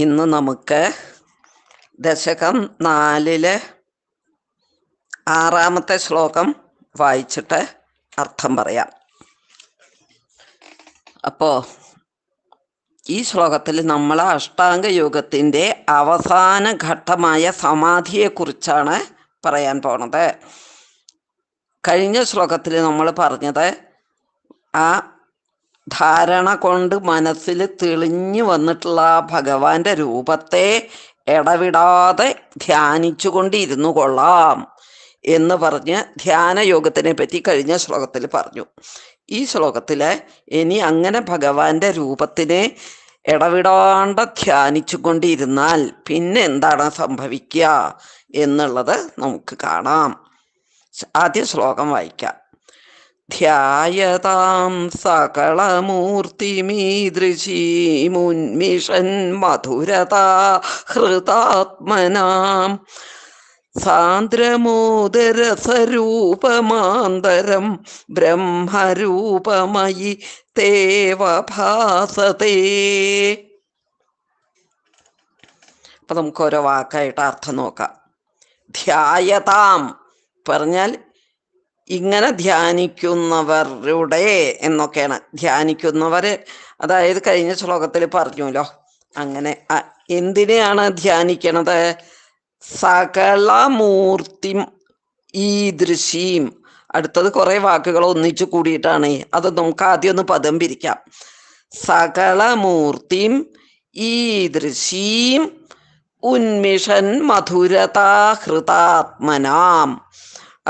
ഇന്ന് നമുക്ക് ദശകം നാലിലെ ആറാമത്തെ ശ്ലോകം വായിച്ചിട്ട് അർത്ഥം പറയാം അപ്പോൾ ഈ ശ്ലോകത്തിൽ നമ്മൾ അഷ്ടാംഗ യോഗത്തിൻ്റെ അവസാന ഘട്ടമായ സമാധിയെക്കുറിച്ചാണ് പറയാൻ പോണത് കഴിഞ്ഞ ശ്ലോകത്തിൽ നമ്മൾ പറഞ്ഞത് ആ ധാരണ കൊണ്ട് മനസ്സിൽ തെളിഞ്ഞു വന്നിട്ടുള്ള ആ ഭഗവാന്റെ രൂപത്തെ ഇടവിടാതെ ധ്യാനിച്ചു കൊണ്ടിരുന്നു കൊള്ളാം എന്ന് പറഞ്ഞ് ധ്യാനയോഗത്തിനെ പറ്റി കഴിഞ്ഞ ശ്ലോകത്തിൽ പറഞ്ഞു ഈ ശ്ലോകത്തിൽ ഇനി അങ്ങനെ ഭഗവാന്റെ രൂപത്തിനെ ഇടവിടാണ്ട ധ്യാനിച്ചു കൊണ്ടിരുന്നാൽ പിന്നെ എന്താണ് സംഭവിക്കുക എന്നുള്ളത് നമുക്ക് കാണാം ആദ്യ ശ്ലോകം വായിക്കാം ധ്യായതാം സകളമൂർത്തിമീദൃശീമുന്മിഷൻ മധുരതാ ഹൃതാത്മനാം സാന്ദ്രമോദരസരൂപമാന്തരം ബ്രഹ്മരൂപമയി തേവഭാസതേ അപ്പൊ നമുക്ക് വാക്കായിട്ട് അർത്ഥം നോക്കാം ധ്യായതാം പറഞ്ഞാൽ ഇങ്ങനെ ധ്യാനിക്കുന്നവരുടെ എന്നൊക്കെയാണ് ധ്യാനിക്കുന്നവര് അതായത് കഴിഞ്ഞ ശ്ലോകത്തിൽ പറഞ്ഞല്ലോ അങ്ങനെ എന്തിനെയാണ് ധ്യാനിക്കണത് സകല മൂർത്തിം ഈദൃശീം അടുത്തത് കുറെ വാക്കുകൾ ഒന്നിച്ചു കൂടിയിട്ടാണ് അത് നമുക്ക് ആദ്യം ഒന്ന് പദം പിരിക്കാം സകല മൂർത്തിം ഈദൃശീം ഉന്മിഷൻ മധുരതാഹൃതാത്മനാം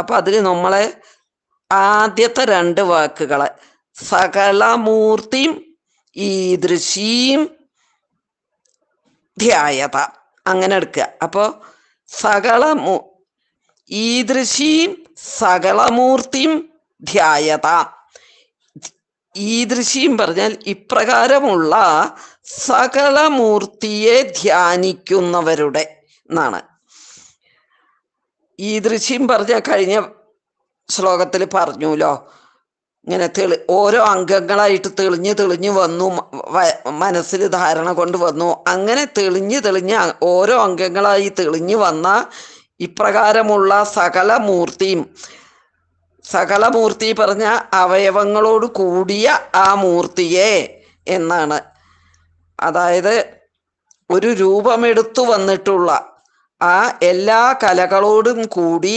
അപ്പം അതിൽ നമ്മളെ ആദ്യത്തെ രണ്ട് വാക്കുകളെ സകലമൂർത്തിയും ഈദൃശീം ധ്യായത അങ്ങനെ എടുക്കുക അപ്പോൾ സകല ഈദൃശീം സകലമൂർത്തിയും ധ്യായത ഈദൃശീം പറഞ്ഞാൽ ഇപ്രകാരമുള്ള സകലമൂർത്തിയെ ധ്യാനിക്കുന്നവരുടെ എന്നാണ് ഈ ദൃശ്യം പറഞ്ഞ കഴിഞ്ഞ ശ്ലോകത്തിൽ പറഞ്ഞുല്ലോ ഇങ്ങനെ തെളി ഓരോ അംഗങ്ങളായിട്ട് തെളിഞ്ഞ് തെളിഞ്ഞ് വന്നു മനസ്സിൽ ധാരണ കൊണ്ട് വന്നു അങ്ങനെ തെളിഞ്ഞ് തെളിഞ്ഞ് ഓരോ അംഗങ്ങളായി തെളിഞ്ഞ് വന്ന ഇപ്രകാരമുള്ള സകല മൂർത്തിയും സകല മൂർത്തി പറഞ്ഞ അവയവങ്ങളോട് കൂടിയ ആ മൂർത്തിയെ എന്നാണ് അതായത് ഒരു രൂപമെടുത്തു വന്നിട്ടുള്ള ആ എല്ലാ കലകളോടും കൂടി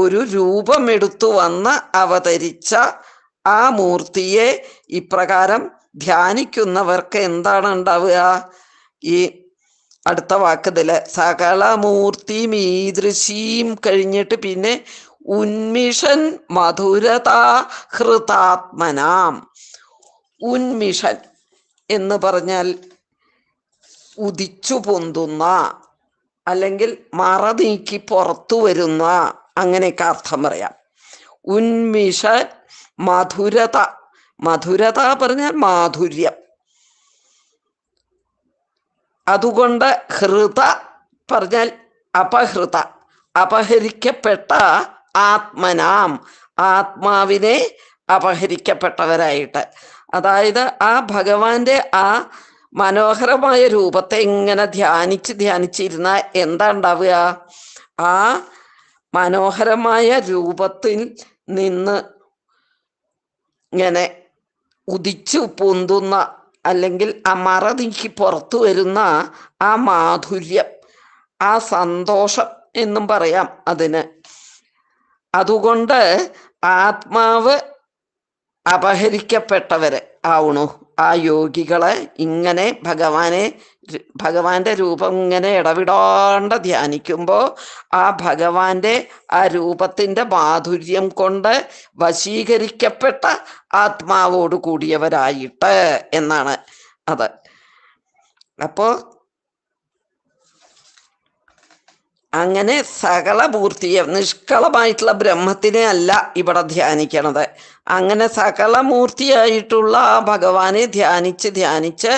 ഒരു രൂപമെടുത്തു വന്ന് അവതരിച്ച ആ മൂർത്തിയെ ഇപ്രകാരം ധ്യാനിക്കുന്നവർക്ക് എന്താണ് ഉണ്ടാവുക ഈ അടുത്ത വാക്കതില് സകലമൂർത്തിം ഈദൃശീം കഴിഞ്ഞിട്ട് പിന്നെ ഉന്മിഷൻ മധുരതാ ഹൃതാത്മനാം ഉന്മിഷൻ എന്ന് പറഞ്ഞാൽ ഉദിച്ചു പൊന്തുന്ന അല്ലെങ്കിൽ മറ നീക്കി പുറത്തു വരുന്ന അങ്ങനെയൊക്കെ അർത്ഥം പറയാം ഉന്മിഷ മധുരത മധുരത പറഞ്ഞാൽ മാധുര്യം അതുകൊണ്ട് ഹൃത പറഞ്ഞാൽ അപഹൃത അപഹരിക്കപ്പെട്ട ആത്മനാം ആത്മാവിനെ അപഹരിക്കപ്പെട്ടവരായിട്ട് അതായത് ആ ഭഗവാന്റെ ആ മനോഹരമായ രൂപത്തെ ഇങ്ങനെ ധ്യാനിച്ച് ധ്യാനിച്ചിരുന്ന എന്താ ഉണ്ടാവുക ആ മനോഹരമായ രൂപത്തിൽ നിന്ന് ഇങ്ങനെ ഉദിച്ചു പൊന്തുന്ന അല്ലെങ്കിൽ ആ മറതിക്ക് പുറത്തു വരുന്ന ആ മാധുര്യം ആ സന്തോഷം എന്നും പറയാം അതിന് അതുകൊണ്ട് ആത്മാവ് അപഹരിക്കപ്പെട്ടവരെ ആവണു ആ യോഗികളെ ഇങ്ങനെ ഭഗവാനെ ഭഗവാന്റെ രൂപം ഇങ്ങനെ ഇടവിടാണ്ട് ധ്യാനിക്കുമ്പോൾ ആ ഭഗവാന്റെ ആ രൂപത്തിൻ്റെ മാധുര്യം കൊണ്ട് വശീകരിക്കപ്പെട്ട ആത്മാവോട് കൂടിയവരായിട്ട് എന്നാണ് അത് അപ്പോൾ അങ്ങനെ സകലപൂർത്തിയെ നിഷ്കളമായിട്ടുള്ള ബ്രഹ്മത്തിനെ അല്ല ഇവിടെ ധ്യാനിക്കണത് അങ്ങനെ മൂർത്തിയായിട്ടുള്ള ആ ഭഗവാനെ ധ്യാനിച്ച് ധ്യാനിച്ച്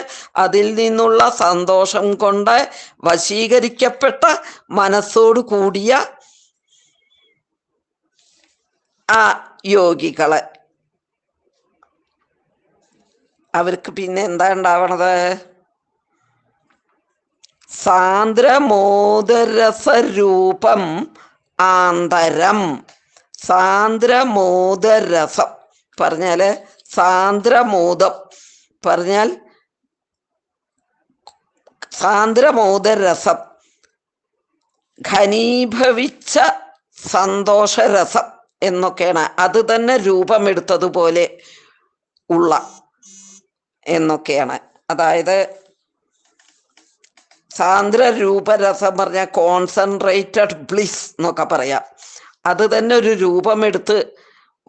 അതിൽ നിന്നുള്ള സന്തോഷം കൊണ്ട് വശീകരിക്കപ്പെട്ട മനസ്സോട് കൂടിയ ആ യോഗികളെ അവർക്ക് പിന്നെ എന്താ ഉണ്ടാവണത് സാന്ദ്രമോദരസരൂപം ആന്തരം സാന്ദ്രമോദരസം പറഞ്ഞാൽ സാന്ദ്രമോദം പറഞ്ഞാൽ സാന്ദ്രമോദരസം ഘനീഭവിച്ച സന്തോഷരസം എന്നൊക്കെയാണ് അത് തന്നെ രൂപമെടുത്തതുപോലെ ഉള്ള എന്നൊക്കെയാണ് അതായത് സാന്ദ്രരൂപരസം പറഞ്ഞ കോൺസെൻട്രേറ്റഡ് ബ്ലിസ് എന്നൊക്കെ പറയാം അത് തന്നെ ഒരു രൂപമെടുത്ത്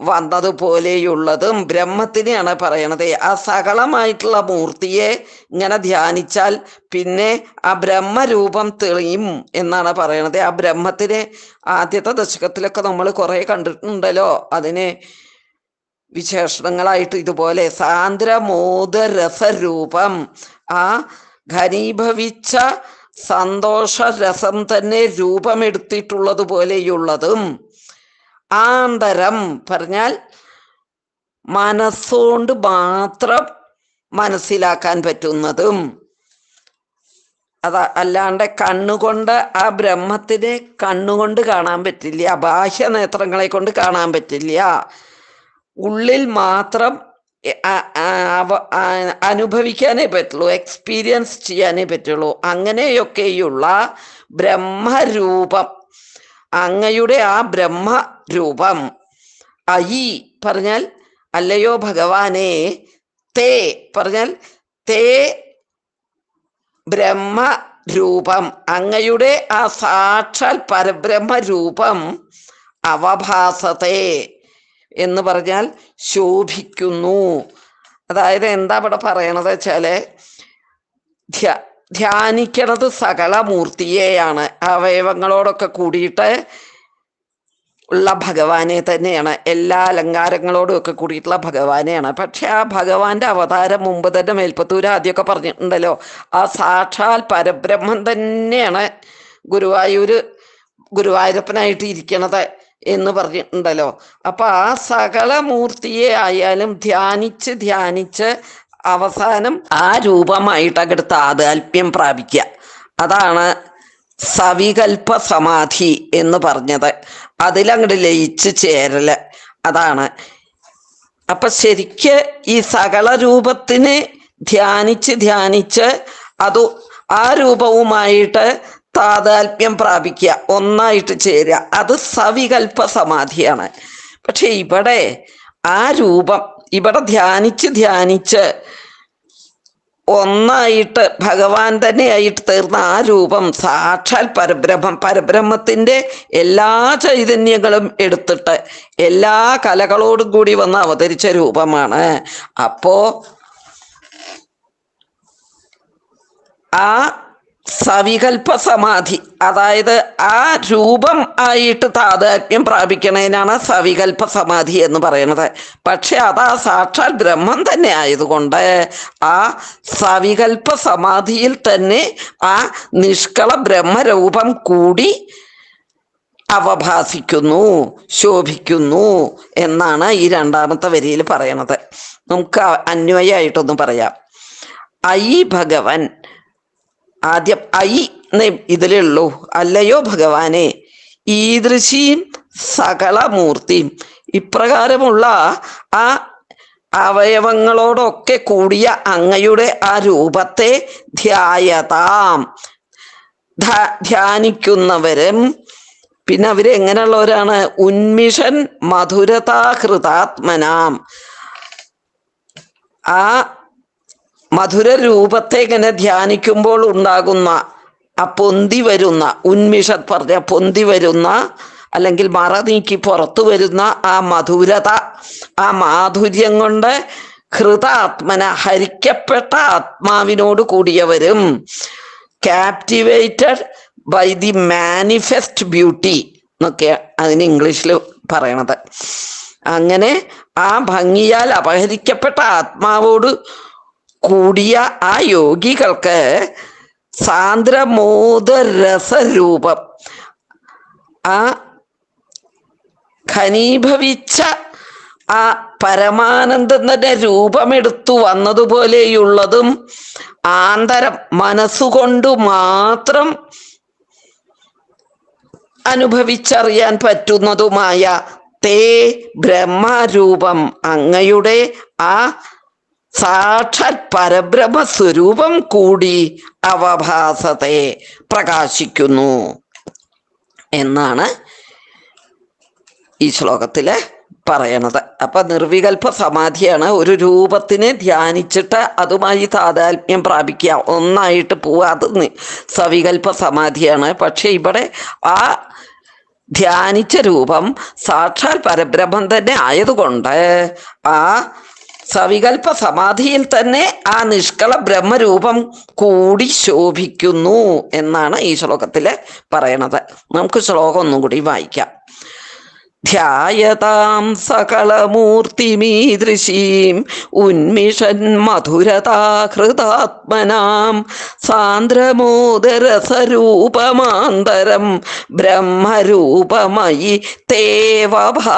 വന്നതുപോലെയുള്ളതും ബ്രഹ്മത്തിനെയാണ് പറയണത് ആ സകളമായിട്ടുള്ള മൂർത്തിയെ ഇങ്ങനെ ധ്യാനിച്ചാൽ പിന്നെ ആ ബ്രഹ്മരൂപം തെളിയും എന്നാണ് പറയണത് ആ ബ്രഹ്മത്തിനെ ആദ്യത്തെ ദശകത്തിലൊക്കെ നമ്മൾ കുറേ കണ്ടിട്ടുണ്ടല്ലോ അതിനെ വിശേഷണങ്ങളായിട്ട് ഇതുപോലെ സാന്ദ്രമോദരസരൂപം ആ ഘനീഭവിച്ച സന്തോഷ രസം തന്നെ രൂപമെടുത്തിട്ടുള്ളത് പോലെയുള്ളതും ആന്തരം പറഞ്ഞാൽ മനസ്സുകൊണ്ട് മാത്രം മനസ്സിലാക്കാൻ പറ്റുന്നതും അതാ അല്ലാണ്ട് കണ്ണുകൊണ്ട് ആ ബ്രഹ്മത്തിനെ കണ്ണുകൊണ്ട് കാണാൻ പറ്റില്ല ബാഹ്യ നേത്രങ്ങളെ കൊണ്ട് കാണാൻ പറ്റില്ല ഉള്ളിൽ മാത്രം അനുഭവിക്കാനേ പറ്റുള്ളൂ എക്സ്പീരിയൻസ് ചെയ്യാനേ പറ്റുള്ളൂ അങ്ങനെയൊക്കെയുള്ള ബ്രഹ്മരൂപം അങ്ങയുടെ ആ ബ്രഹ്മരൂപം അയി പറഞ്ഞാൽ അല്ലയോ ഭഗവാനെ തേ പറഞ്ഞാൽ തേ ബ്രഹ്മരൂപം അങ്ങയുടെ ആ സാക്ഷാൽ പരബ്രഹ്മരൂപം അവഭാസത്തെ എന്ന് പറഞ്ഞാൽ ശോഭിക്കുന്നു അതായത് എന്താ ഇവിടെ പറയണത് വെച്ചാല് ധ്യാനിക്കണത് സകല മൂർത്തിയെയാണ് അവയവങ്ങളോടൊക്കെ കൂടിയിട്ട് ഉള്ള ഭഗവാനെ തന്നെയാണ് എല്ലാ അലങ്കാരങ്ങളോടും ഒക്കെ കൂടിയിട്ടുള്ള ഭഗവാനെയാണ് പക്ഷെ ആ ഭഗവാന്റെ അവതാരം മുമ്പ് തന്നെ മേൽപ്പത്തൂര് ആദ്യമൊക്കെ പറഞ്ഞിട്ടുണ്ടല്ലോ ആ സാക്ഷാൽ പരബ്രഹ്മം തന്നെയാണ് ഗുരുവായൂര് ഗുരുവായൂരപ്പനായിട്ട് ഇരിക്കണത് എന്ന് പറഞ്ഞിട്ടുണ്ടല്ലോ അപ്പൊ ആ സകല മൂർത്തിയെ ആയാലും ധ്യാനിച്ച് ധ്യാനിച്ച് അവസാനം ആ രൂപമായിട്ട് അങ്ങോട്ട് താതാൽപ്യം പ്രാപിക്കുക അതാണ് സവികൽപ്പ സമാധി എന്ന് പറഞ്ഞത് അതിലങ്ങോട്ട് ലയിച്ച് ചേരല് അതാണ് അപ്പൊ ശരിക്ക് ഈ സകല രൂപത്തിനെ ധ്യാനിച്ച് ധ്യാനിച്ച് അത് ആ രൂപവുമായിട്ട് താതാൽപ്യം പ്രാപിക്കുക ഒന്നായിട്ട് ചേരുക അത് സവികൽപ്പ സമാധിയാണ് പക്ഷെ ഇവിടെ ആ രൂപം ഇവിടെ ധ്യാനിച്ച് ധ്യാനിച്ച് ഒന്നായിട്ട് ഭഗവാൻ തന്നെയായിട്ട് തീർന്ന ആ രൂപം സാക്ഷാൽ പരബ്രഹ്മം പരബ്രഹ്മത്തിൻ്റെ എല്ലാ ചൈതന്യങ്ങളും എടുത്തിട്ട് എല്ലാ കലകളോടും കൂടി വന്ന് അവതരിച്ച രൂപമാണ് അപ്പോ ആ സവികൽപ്പ സമാധി അതായത് ആ രൂപം ആയിട്ട് താതാത്മ്യം പ്രാപിക്കണതിനാണ് സവികൽപ്പ സമാധി എന്ന് പറയുന്നത് പക്ഷെ അത് ആ സാക്ഷാൽ ബ്രഹ്മം തന്നെ ആയതുകൊണ്ട് ആ സവികൽപ്പ സമാധിയിൽ തന്നെ ആ നിഷ്കള ബ്രഹ്മരൂപം കൂടി അവഭാസിക്കുന്നു ശോഭിക്കുന്നു എന്നാണ് ഈ രണ്ടാമത്തെ വരിയിൽ പറയണത് നമുക്ക് അന്വയമായിട്ടൊന്ന് പറയാം ഐ ഭഗവൻ ആദ്യം ഐ എന്നേ ഇതിലേ ഉള്ളൂ അല്ലയോ ഭഗവാനെ ഈദൃശിയും സകലമൂർത്തിയും ഇപ്രകാരമുള്ള ആ അവയവങ്ങളോടൊക്കെ കൂടിയ അങ്ങയുടെ ആ രൂപത്തെ ധ്യായതാം ധ്യാനിക്കുന്നവരും പിന്നെ അവർ എങ്ങനെയുള്ളവരാണ് ഉന്മിഷൻ മധുരതാഹൃതാത്മനാം ആ മധുര രൂപത്തെ ഇങ്ങനെ ധ്യാനിക്കുമ്പോൾ ഉണ്ടാകുന്ന ആ പൊന്തി വരുന്ന ഉന്മിഷത് പറഞ്ഞ പൊന്തി വരുന്ന അല്ലെങ്കിൽ മറ നീക്കി പുറത്തു വരുന്ന ആ മധുരത ആ മാധുര്യം കൊണ്ട് ഹൃതാത്മന ഹരിക്കപ്പെട്ട ആത്മാവിനോട് കൂടിയവരും captivated by the manifest beauty എന്നൊക്കെ അതിന് ഇംഗ്ലീഷിൽ പറയണത് അങ്ങനെ ആ ഭംഗിയാൽ അപഹരിക്കപ്പെട്ട ആത്മാവോട് കൂടിയ ആ യോഗികൾക്ക് സാന്ദ്രമോദരസരൂപം ആ ഖനീഭവിച്ച ആ പരമാനന്ദന്റെ രൂപമെടുത്തു വന്നതുപോലെയുള്ളതും ആന്തരം മനസ്സുകൊണ്ടു മാത്രം അനുഭവിച്ചറിയാൻ പറ്റുന്നതുമായ തേ ബ്രഹ്മരൂപം അങ്ങയുടെ ആ സാക്ഷാത് പരബ്രഹ്മ സ്വരൂപം കൂടി അവഭാസത്തെ പ്രകാശിക്കുന്നു എന്നാണ് ഈ ശ്ലോകത്തില് പറയണത് അപ്പൊ നിർവികൽപ സമാധിയാണ് ഒരു രൂപത്തിനെ ധ്യാനിച്ചിട്ട് അതുമായി താതാത്മ്യം പ്രാപിക്കുക ഒന്നായിട്ട് പോവാതെ സവികൽപ സമാധിയാണ് പക്ഷെ ഇവിടെ ആ ധ്യാനിച്ച രൂപം സാക്ഷാൽ പരബ്രഹ്മം തന്നെ ആയതുകൊണ്ട് ആ സവികൽപ്പ സമാധിയിൽ തന്നെ ആ നിഷ്കള ബ്രഹ്മരൂപം കൂടി ശോഭിക്കുന്നു എന്നാണ് ഈ ശ്ലോകത്തില് പറയണത് നമുക്ക് ശ്ലോകം ഒന്നും കൂടി വായിക്കാം ധ്യായതാം സകളമൂർത്തിമീദൃശീം ഉന്മിഷൻ മധുരതാഹൃതാത്മനാം സാന്ദ്രമോദരസരൂപമാന്തരം ബ്രഹ്മരൂപമയി തേവഭാസതേ